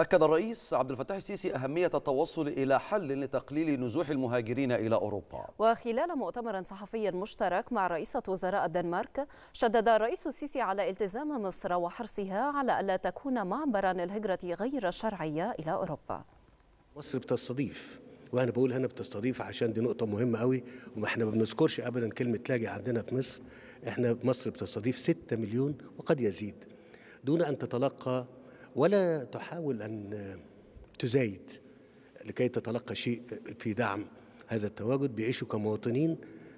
أكد الرئيس عبد الفتاح السيسي أهمية التوصل إلى حل لتقليل نزوح المهاجرين إلى أوروبا وخلال مؤتمر صحفي مشترك مع رئيسة وزراء الدنمارك شدد الرئيس السيسي على التزام مصر وحرصها على ألا تكون معبرا للهجرة غير الشرعية إلى أوروبا مصر بتستضيف وانا بقول هنا بتستضيف عشان دي نقطه مهمه قوي وما احنا ما بنذكرش ابدا كلمه لاجئ عندنا في مصر احنا مصر بتستضيف 6 مليون وقد يزيد دون ان تتلقى ولا تحاول أن تزايد لكي تتلقى شيء في دعم هذا التواجد بيعيشوا كمواطنين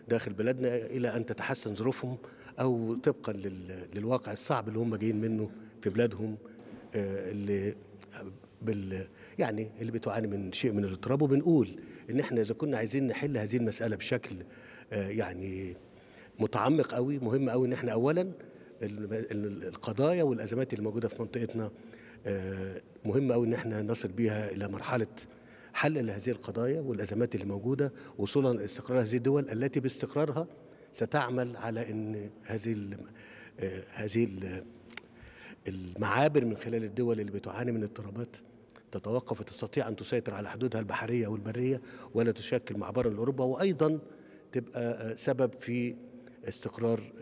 داخل بلادنا إلى أن تتحسن ظروفهم أو طبقا للواقع الصعب اللي هم جايين منه في بلادهم آه، اللي بال يعني اللي بتعاني من شيء من الاضطراب وبنقول ان احنا اذا كنا عايزين نحل هذه المساله بشكل آه، يعني متعمق قوي مهم قوي ان احنا اولا القضايا والازمات اللي موجوده في منطقتنا آه، مهم قوي ان احنا نصل بيها الى مرحله حل لهذه القضايا والازمات اللي موجوده وصولا لاستقرار هذه الدول التي باستقرارها ستعمل على ان هذه آه، هذه المعابر من خلال الدول اللي بتعاني من اضطرابات تتوقف وتستطيع ان تسيطر على حدودها البحريه والبريه ولا تشكل معبرا لاوروبا وايضا تبقى آه، سبب في استقرار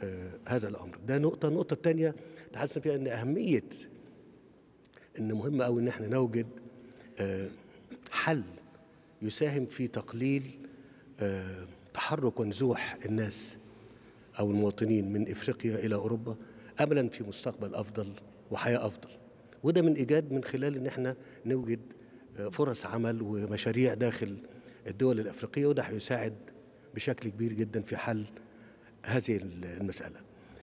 هذا الامر ده نقطه النقطه الثانيه تحسن فيها ان اهميه ان مهم قوي ان احنا نوجد آه، حل يساهم في تقليل آه، تحرك ونزوح الناس او المواطنين من افريقيا الى اوروبا املا في مستقبل افضل وحياه افضل وده من ايجاد من خلال ان احنا نوجد آه، فرص عمل ومشاريع داخل الدول الافريقيه وده هيساعد بشكل كبير جدا في حل هذه المساله